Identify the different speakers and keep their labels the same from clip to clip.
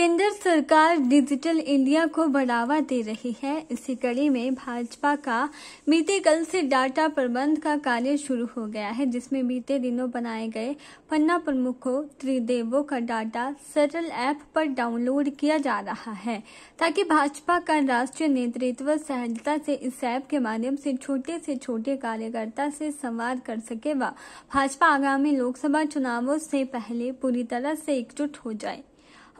Speaker 1: केंद्र सरकार digital India को बढ़ावा दे रही है इसी कड़ी में भाजपा का बीते कल से डाटा प्रबंध का कार्य शुरू हो गया है जिसमें बीते दिनों बनाए गए पन्ना प्रमुखों त्रिदेवों का डाटा सरल ऐप पर डाउनलोड किया जा रहा है ताकि भाजपा का राष्ट्रीय नेतृत्व सहजता से इस ऐप के माध्यम से छोटे से छोटे कार्यकर्ता से संवाद कर सके व भाजपा आगामी लोकसभा चुनावों से पहले पूरी तरह से एकजुट हो जाए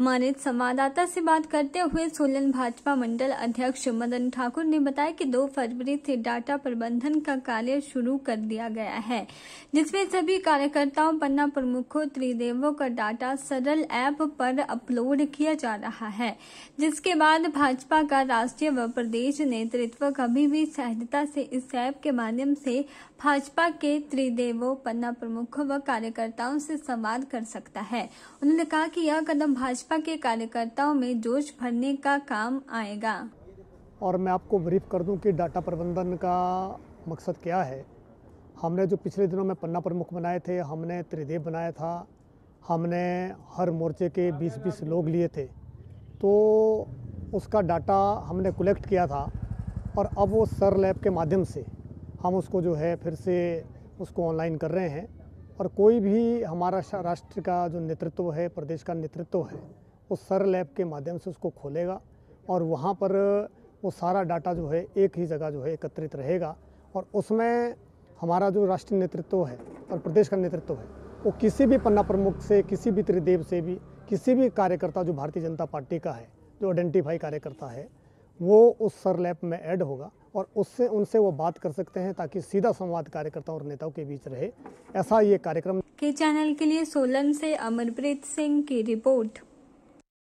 Speaker 1: मानित संवाददाता से बात करते हुए सोलन भाजपा मंडल अध्यक्ष मदन ठाकुर ने बताया कि 2 फरवरी से डाटा प्रबंधन का कार्य शुरू कर दिया गया है जिसमें सभी कार्यकर्ताओं पन्ना प्रमुखों त्रिदेवों का डाटा सरल ऐप पर अपलोड किया जा रहा है जिसके बाद भाजपा का राष्ट्रीय व प्रदेश नेतृत्व कभी भी सहजता से इस ऐप के माध्यम से भाजपा के त्रिदेवों पन्ना प्रमुखों व कार्यकर्ताओं से संवाद कर सकता है उन्होंने कहा कि यह कदम भाजपा भाजपा के कार्यकर्ताओं में जोश भरने का काम आएगा
Speaker 2: और मैं आपको ब्रीफ कर दूं कि डाटा प्रबंधन का मकसद क्या है हमने जो पिछले दिनों में पन्ना प्रमुख बनाए थे हमने त्रिदेव बनाया था हमने हर मोर्चे के 20-20 लोग लिए थे तो उसका डाटा हमने कलेक्ट किया था और अब वो सर लैब के माध्यम से हम उसको जो है फिर से उसको ऑनलाइन कर रहे हैं और कोई भी हमारा राष्ट्र का जो नेतृत्व है प्रदेश का नेतृत्व है वो सर लैब के माध्यम से उसको खोलेगा और वहाँ पर वो सारा डाटा जो है एक ही जगह जो है एकत्रित रहेगा और उसमें हमारा जो राष्ट्रीय नेतृत्व है और प्रदेश का नेतृत्व है वो किसी भी पन्ना प्रमुख से किसी भी त्रिदेव से भी किसी भी कार्यकर्ता जो भारतीय जनता पार्टी का है जो आइडेंटिफाई कार्यकर्ता है वो उस सरलैप में ऐड होगा और उससे उनसे वो बात कर सकते हैं ताकि सीधा संवाद कार्यकर्ता और नेताओं के बीच रहे ऐसा ये कार्यक्रम के
Speaker 1: चैनल के लिए सोलन से अमरप्रीत सिंह की रिपोर्ट